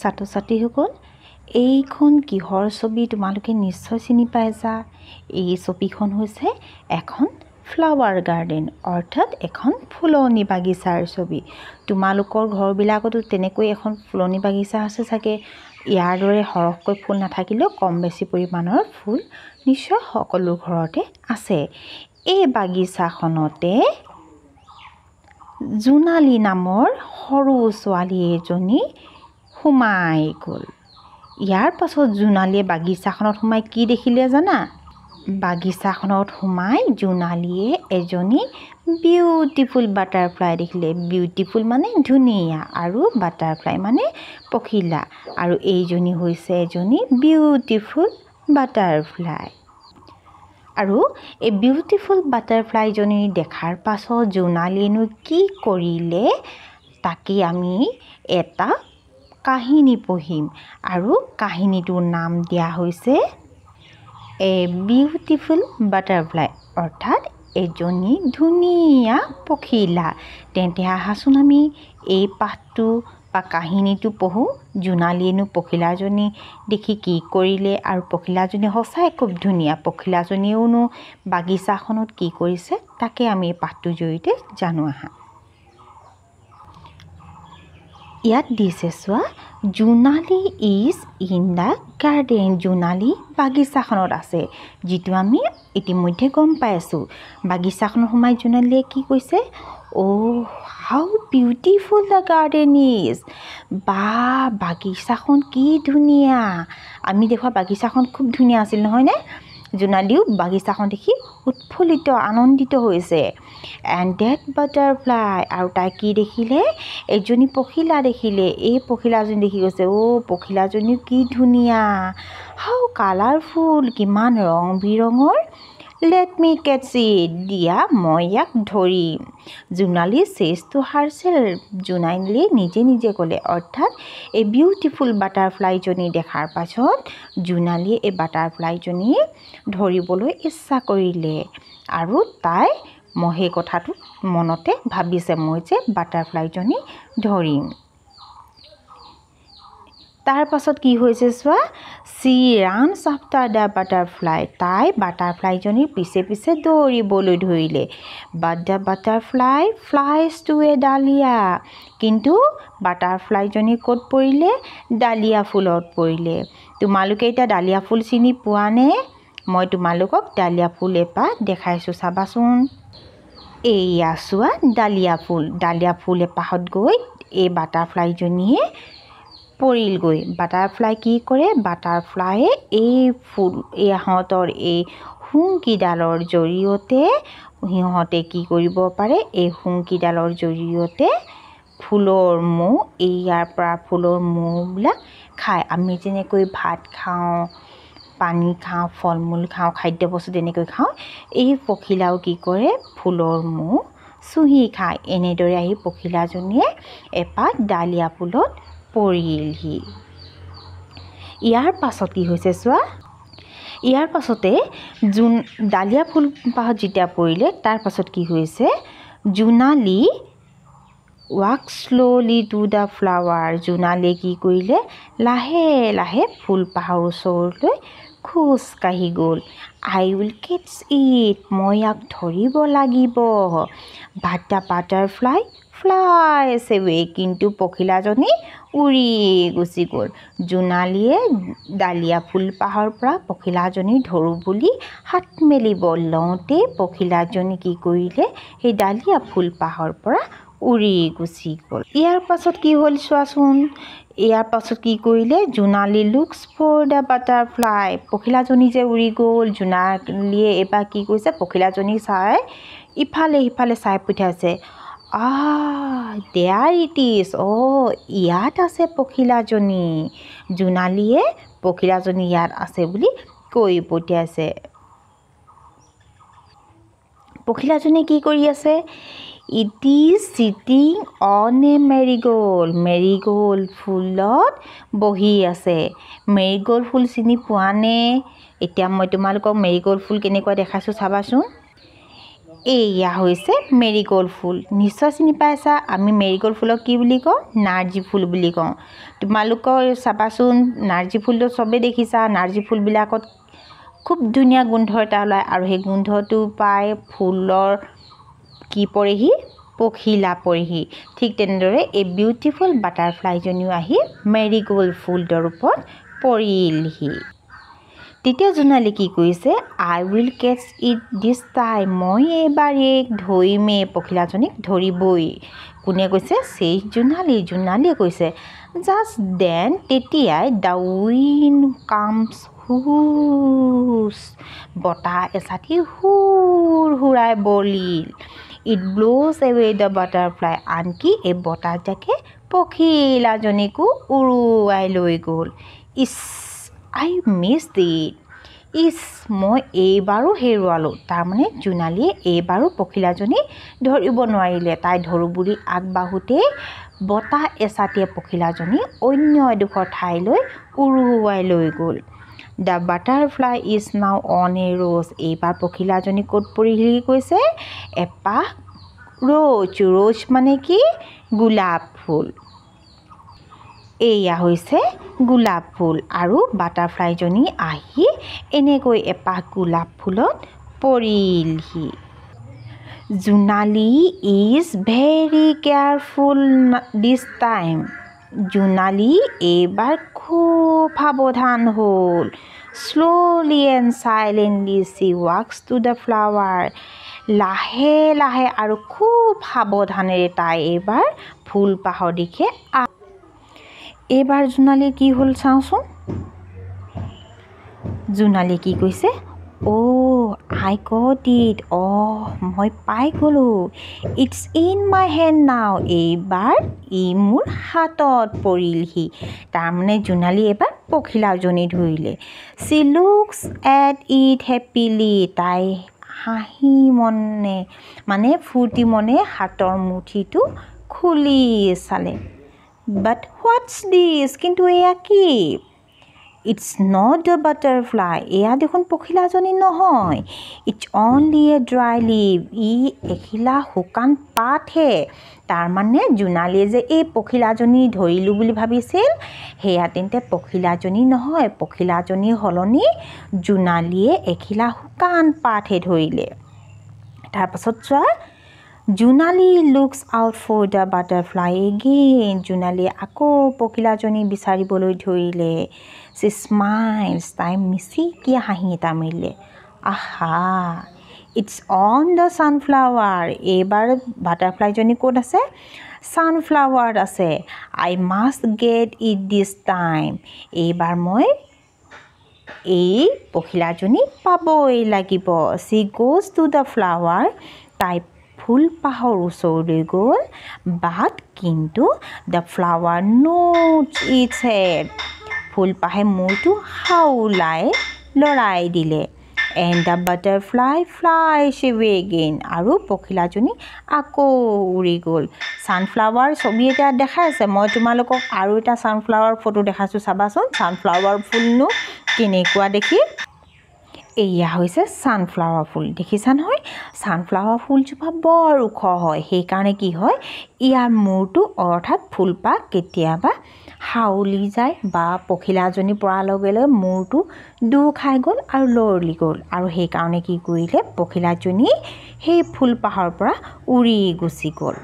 ছাত্ৰ ছাত্ৰীসকল এইখন কিহৰ ছবি তোমালোকে নিশ্চয় চিনি পাই যা এই ছবিখন হৈছে এখন ফ্লাৱাৰ গাৰ্ডেন অৰ্থাৎ এখন ফুলনি বাগিচাৰ ছবি তোমালোকৰ ঘৰবিলাকতো তেনেকৈ এখন ফুলনি বাগিচা আছে চাগে ইয়াৰ দৰে সৰহকৈ ফুল নাথাকিলেও কম বেছি পৰিমাণৰ ফুল নিশ্চয় সকলো ঘৰতে আছে এই বাগিচাখনতে জোনালী নামৰ সৰু ছোৱালী এজনী সোমাই গ'ল ইয়াৰ পাছত জোনালীয়ে বাগিচাখনত সোমাই কি দেখিলে জানা বাগিচাখনত সোমাই জোনালীয়ে এজনী বিউটিফুল বাটাৰফ্লাই দেখিলে বিউটিফুল মানে ধুনীয়া আৰু বাটাৰফ্লাই মানে পখিলা আৰু এইজনী হৈছে এজনী বিউটিফুল বাটাৰফ্লাই আৰু এই বিউটিফুল বাটাৰফ্লাইজনী দেখাৰ পাছত জোনালীয়েনো কি কৰিলে তাকেই আমি এটা কাহিনী পঢ়িম আৰু কাহিনীটোৰ নাম দিয়া হৈছে এ বিউটিফুল বাটাৰফ্লাই অৰ্থাৎ এজনী ধুনীয়া পখিলা তেন্তে আহাচোন আমি এই পাঠটো বা কাহিনীটো পঢ়োঁ জোনালীয়েনো পখিলাজনী দেখি কি কৰিলে আৰু পখিলাজনী সঁচাই খুব ধুনীয়া পখিলাজনীয়েওনো বাগিচাখনত কি কৰিছে তাকে আমি এই পাঠটোৰ জৰিয়তে জানো আহা ইয়াত দিছে চোৱা Jonali is in the garden Jonali বাগিচাখনত আছে যিটো আমি ইতিমধ্যে গম পাই আছোঁ বাগিচাখনত সোমাই জোনালীয়ে কি কৈছে oh' how beautiful the garden is বা বাগিচাখন কি ধুনীয়া আমি দেখুৱা বাগিচাখন খুব ধুনীয়া আছিল নহয়নে জোনালীও বাগিচাখন দেখি উৎফুল্লিত আনন্দিত হৈছে এণ্ড ডেড বাটাৰফ্লাই আৰু তাই কি দেখিলে এজনী পখিলা দেখিলে এই পখিলাজনী দেখি গৈছে অ' পখিলাজনীও কি ধুনীয়া হাও কালাৰফুল কিমান ৰং বিৰঙৰ লেট মি কেটছি দিয়া মই ইয়াক ধৰিম জোনালী চেজটো হাৰছিল জোনালীয়ে নিজে নিজে ক'লে অৰ্থাৎ এই বিউটিফুল বাটাৰফ্লাইজনী দেখাৰ পাছত জোনালীয়ে এই বাটাৰফ্লাইজনী ধৰিবলৈ ইচ্ছা কৰিলে আৰু তাই মই সেই কথাটো মনতে ভাবিছে মই যে বাটাৰফ্লাইজনী ধৰিম তাৰপাছত কি হৈছে চোৱা she ran after the butterfly তাই বাটাৰফ্লাইজনীৰ পিছে পিছে দৌৰিবলৈ ধৰিলে but the butterfly flies to a dahlia কিন্তু বাটাৰফ্লাইজনী ক'ত পৰিলে ডালিয়া ফুলত পৰিলে তোমালোকে এতিয়া ডালিয়া ফুল চিনি পোৱানে মই তোমালোকক ডালিয়া ফুল এপাহ দেখাইছোঁ চাবাচোন এইয়া চোৱা ডালিয়া ফুল ডালিয়া ফুল এপাহত গৈ এই বাটাৰফ্লাইজনীয়ে পৰিলগৈ বাটাৰফ্লাই কি কৰে বাটাৰফ্লাইয়ে এই ফুল ইহঁতৰ এই শুংকিডালৰ জৰিয়তে সিহঁতে কি কৰিব পাৰে এই শুংকিডালৰ জৰিয়তে ফুলৰ মৌ ইয়াৰ পৰা ফুলৰ মৌবিলাক খায় আমি যেনেকৈ ভাত খাওঁ পানী খাওঁ ফল মূল খাওঁ খাদ্য বস্তু তেনেকৈ খাওঁ এই পখিলাও কি কৰে ফুলৰ মৌ চুহি খায় এনেদৰে আহি পখিলাজনীয়ে এপাত ডালিয়া ফুলত পৰিলহি ইয়াৰ পাছত কি হৈছে চোৱা ইয়াৰ পাছতে জোন ডালিয়া ফুলপাহত যেতিয়া পৰিলে তাৰ পাছত কি হৈছে Jonali walk slowly to the flower জোনালিয়ে কি কৰিলে লাহে লাহে ফুলপাহৰ ওচৰলৈ খোজ কাঢ়ি গ'ল আই উইল কেটছ ইট মই ইয়াক ধৰিব লাগিব বাটা বাটাৰফ্লাই ফ্লাই চেৱে কিন্তু পখিলাজনী উৰি গুচি গ'ল জোনালীয়ে ডালিয়া ফুলপাহৰ পৰা পখিলাজনী ধৰোঁ বুলি হাত মেলিব লওঁতে পখিলাজনী কি কৰিলে সেই ডালিয়া ফুলপাহৰ পৰা উৰি গুচি গ'ল ইয়াৰ পাছত কি হ'ল চোৱাচোন ইয়াৰ পাছত কি কৰিলে Jonali looks for the butterfly পখিলাজনী যে উৰি গ'ল জোনালীয়ে এইবাৰ কি কৰিছে পখিলাজনী চাই ইফালে সিফালে চাই পঠিয়াইছে দেয়াৰ ইট ইজ অ ইয়াত আছে পখিলাজনী জোনালীয়ে পখিলাজনী ইয়াত আছে বুলি কৈ পঠিয়াইছে পখিলাজনী কি কৰি আছে it is sitting on a marigold marigold ফুলত বহি আছে মেৰিগল ফুল চিনি পোৱানে এতিয়া মই তোমালোকক মেৰিগল ফুল কেনেকুৱা দেখাইছোঁ চাবাচোন এইয়া হৈছে মেৰিগল ফুল নিশ্চয় চিনি পাইছা আমি মেৰিগল ফুলক কি বুলি কওঁ নাৰ্জী ফুল বুলি কওঁ তোমালোকৰ চাবাচোন নাৰ্জী ফুলটো চবেই দেখিছা নাৰ্জী ফুলবিলাকত খুব ধুনীয়া গোন্ধ এটা ওলায় আৰু সেই গোন্ধটো পাই ফুলৰ কি পৰেহি পখিলা পৰেহি ঠিক তেনেদৰে এই বিউটিফুল বাটাৰফ্লাইজনীও আহি মেৰি গ'ল্ড ফুলৰ ৰূপত পৰিলহি তেতিয়া জোনালী কি কৈছে I will catch it this time মই এইবাৰেক ধৰিমেই পখিলাজনীক ধৰিবই কোনে কৈছে চেই জোনালী জোনালীয়ে কৈছে জাষ্ট দেন তেতিয়াই দ্য উইন কামছ হুচ বতাহ এছাঠি সুৰ সুৰাই বলিল it blows away the butterfly আনকি এই বতাহজাকে পখিলাজনীকো উৰুৱাই লৈ গ'ল ইচ আই মিছ দিট ইচ মই এইবাৰো হেৰুৱালোঁ তাৰমানে জোনালীয়ে এইবাৰো পখিলাজনী ধৰিব নোৱাৰিলে তাই ধৰোঁ বুলি আগবাঢ়োঁতেই বতাহ এচাতিয়ে পখিলাজনী অন্য এডোখৰ ঠাইলৈ উৰুৱাই লৈ গ'ল the butterfly is now on a rose এইবাৰ পখিলাজনী ক'ত পৰিলি কৈছে এপাহ ৰ'জ ৰ'জ মানে কি গোলাপ ফুল এয়া হৈছে গোলাপ ফুল আৰু বাটাৰফ্লাইজনী আহি এনেকৈ এপাহ গোলাপ ফুলত পৰিলহি Jonali is very careful this time Jonali এইবাৰ সাৱধান হ'ল slowly and silently she walks to the flower লাহে লাহে আৰু খুব সাৱধানেৰে তাই এইবাৰ ফুলপাহৰ দিশে এইবাৰ জোনালী কি হ'ল চাওঁচোন জোনালী কি কৈছে অ' আই কট ইট অহ মই পাই গ'লোঁ ইটছ ইন মাই হেণ্ড নাও এইবাৰ ই মোৰ হাতত পৰিলহি তাৰমানে জোনালী এবাৰ পখিলাজনী ধৰিলে she looks at it happily তাই হাঁহি মনে মানে ফূৰ্তি মনে হাতৰ মুঠিটো খুলি চালে বাট হোৱাটছ দিছ কিন্তু এয়া কি ইটছ নট দ্য বাটাৰফ্লাই এয়া দেখোন পখিলাজনী নহয় it's only a dry leaf ই এখিলা শুকান পাতহে তাৰমানে জোনালীয়ে যে এই পখিলাজনী ধৰিলোঁ বুলি ভাবিছিল সেয়া তেন্তে পখিলাজনী নহয় পখিলাজনীৰ সলনি জোনালীয়ে এখিলা শুকান পাতহে ধৰিলে তাৰপাছত চোৱা Jonali looks out for the butterfly again জোনালীয়ে আকৌ পখিলাজনী বিচাৰিবলৈ ধৰিলে চি স্মাইলছ তাই মিচিকিয়া হাঁহি এটা মাৰিলে আহা ইটছ অন দ্য ছানফ্লাৱাৰ এইবাৰ বাটাৰফ্লাইজনী ক'ত আছে ছানফ্লাৱাৰ আছে I must get it this time এইবাৰ মই এই পখিলাজনী পাবই লাগিব she goes to the flower তাই ফুলপাহৰ ওচৰলৈ গ'ল বাট কিন্তু the flower nods its head ফুলপাহে মূৰটো হাউলাই লৰাই দিলে এণ্ড দ্য বাটাৰফ্লাই ফ্লাই চেৱে এগেইন আৰু পখিলাজনী আকৌ উৰি গ'ল ছানফ্লাৱাৰ ছবি এতিয়া দেখাই আছে মই তোমালোকক আৰু এটা ছানফ্লাৱাৰ ফটো দেখাইছোঁ চাবাচোন ছানফ্লাৱাৰ ফুলনো কেনেকুৱা দেখি এয়া হৈছে ছানফ্লাৱাৰ ফুল দেখিছা নহয় ছানফ্লাৱাৰ ফুলজোপা বৰ ওখ হয় সেইকাৰণে কি হয় ইয়াৰ মূৰটো অৰ্থাৎ ফুলপাহ কেতিয়াবা হাউলি যায় বা পখিলাজনী পৰাৰ লগে লগে মূৰটো দূৰ খাই গ'ল আৰু লৰলি গ'ল আৰু সেইকাৰণে কি কৰিলে পখিলাজনী সেই ফুলপাহৰ পৰা উৰি গুচি গ'ল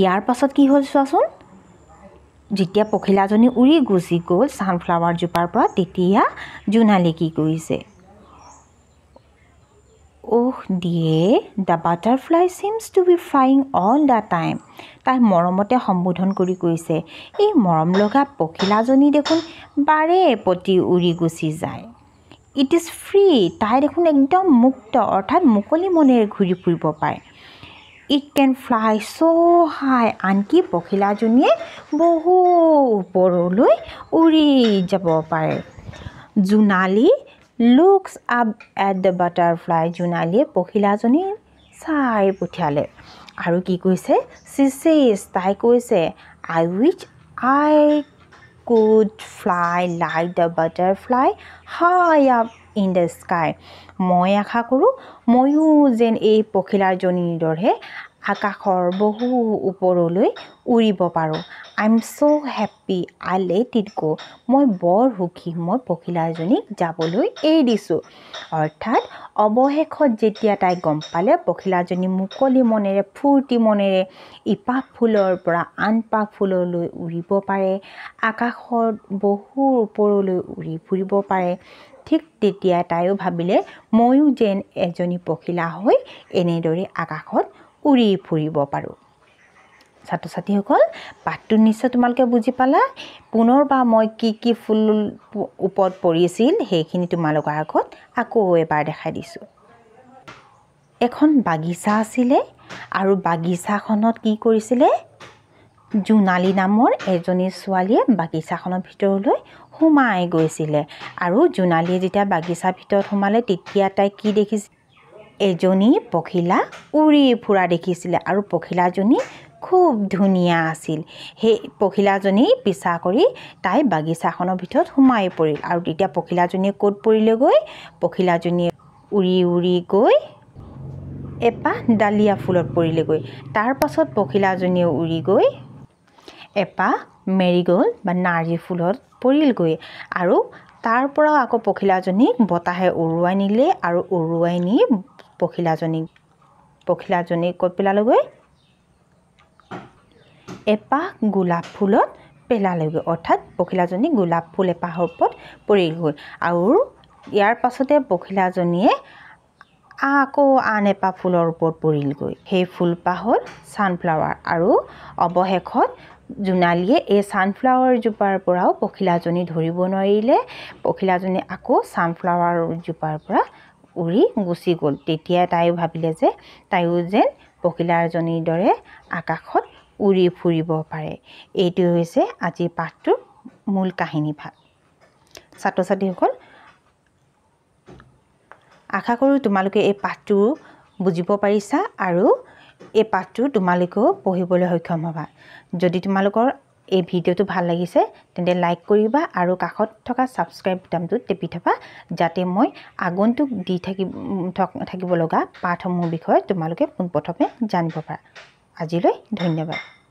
ইয়াৰ পাছত কি হ'ল চোৱাচোন যেতিয়া পখিলাজনী উৰি গুচি গ'ল ছানফ্লাৱাৰজোপাৰ পৰা তেতিয়া জোনালী কি কৰিছে oh dear the butterfly seems to be flying all the time তাই মৰমতে সম্বোধন কৰি কৈছে এই মৰম লগা পখিলাজনী দেখোন বাৰে প্ৰতি উৰি গুচি যায় ইট ইজ ফ্ৰী তাই দেখোন একদম মুক্ত অৰ্থাৎ মুকলি মনেৰে ঘূৰি ফুৰিব পাৰে ইট কেন ফ্লাই চ' হাই আনকি পখিলাজনীয়ে বহু ওপৰলৈ উৰি যাব পাৰে Jonali looks up at the butterfly জোনালীয়ে পখিলাজনী চাই পঠিয়ালে আৰু কি কৈছে চিচেইচ তাই কৈছে I wish I could fly like the butterfly high up in the sky মই আশা কৰোঁ ময়ো যেন এই পখিলাজনীৰ দৰে আকাশৰ বহু ওপৰলৈ উৰিব পাৰোঁ I am so' happy I let it go' মই বৰ সুখী মই পখিলাজনীক যাবলৈ এৰি দিছোঁ অৰ্থাৎ অৱশেষত যেতিয়া তাই গম পালে পখিলাজনী মুকলি মনেৰে ফূৰ্তি মনেৰে ইপাহ ফুলৰ পৰা আন আনপাহ ফুললৈ উৰিব পাৰে আকাশত বহু ওপৰলৈ উৰি ফুৰিব পাৰে ঠিক তেতিয়া তাইও ভাবিলে ময়ো যেন এজনী পখিলা হৈ এনেদৰে আকাশত উৰি ফুৰিব পাৰোঁ ছাত্ৰ ছাত্ৰীসকল পাঠটো নিশ্চয় তোমালোকে বুজি পালা পুনৰ বা মই কি কি ফুল ওপৰত পৰিছিল সেইখিনি তোমালোকৰ আগত আকৌ এবাৰ দেখাই দিছোঁ এখন বাগিচা আছিলে আৰু বাগিচাখনত কি কৰিছিলে জোনালী নামৰ এজনী ছোৱালীয়ে বাগিচাখনৰ ভিতৰলৈ সোমাই গৈছিলে আৰু জোনালীয়ে যেতিয়া বাগিচাৰ ভিতৰত সোমালে তেতিয়া তাই কি দেখিছিল এজনী পখিলা উৰি ফুৰা দেখিছিলে আৰু পখিলাজনী খুব ধুনীয়া আছিল সেই পখিলাজনী পিছা কৰি তাই বাগিচাখনৰ ভিতৰত সোমাই পৰিল আৰু তেতিয়া পখিলাজনীয়ে ক'ত পৰিলেগৈ পখিলাজনীয়ে উৰি উৰি গৈ এপাহ ডালিয়া ফুলত পৰিলেগৈ তাৰ পাছত পখিলাজনীয়ে উৰি গৈ এপাহ মেৰিগল বা নাৰ্জী ফুলত পৰিলগৈ আৰু তাৰ পৰা আকৌ পখিলাজনীক বতাহে উৰুৱাই নিলে আৰু উৰুৱাই নি পখিলাজনীক পখিলাজনী ক'ত পেলালোগৈ এপাহ গোলাপ ফুলত পেলালেগৈ অৰ্থাৎ পখিলাজনী গোলাপ ফুল এপাহৰ ওপৰত পৰিলগৈ আৰু ইয়াৰ পাছতে পখিলাজনীয়ে আকৌ আন এপাহ ফুলৰ ওপৰত পৰিলগৈ সেই ফুলপাহ হ'ল ছানফ্লাৱাৰ আৰু অৱশেষত জোনালীয়ে এই ছানফ্লাৱাৰজোপাৰ পৰাও পখিলাজনী ধৰিব নোৱাৰিলে পখিলাজনী আকৌ ছানফ্লাৱাৰজোপাৰ পৰা উৰি গুচি গ'ল তেতিয়া তাইও ভাবিলে যে তাইও যেন পখিলাজনীৰ দৰে আকাশত উৰি ফুৰিব পাৰে এইটো হৈছে আজিৰ পাঠটোৰ মূল কাহিনী ভাগ ছাত্ৰ ছাত্ৰীসকল আশা কৰোঁ তোমালোকে এই পাঠটো বুজিব পাৰিছা আৰু এই পাঠটো তোমালোকেও পঢ়িবলৈ সক্ষম হ'বা যদি তোমালোকৰ এই ভিডিঅ'টো ভাল লাগিছে তেন্তে লাইক কৰিবা আৰু কাষত থকা ছাবস্ক্ৰাইব বুটামটো টেপি থবা যাতে মই আগন্তুক দি থাকি থাকিব লগা পাঠসমূহৰ বিষয়ে তোমালোকে পোনপ্ৰথমে জানিব পাৰা আজিলৈ ধন্যবাদ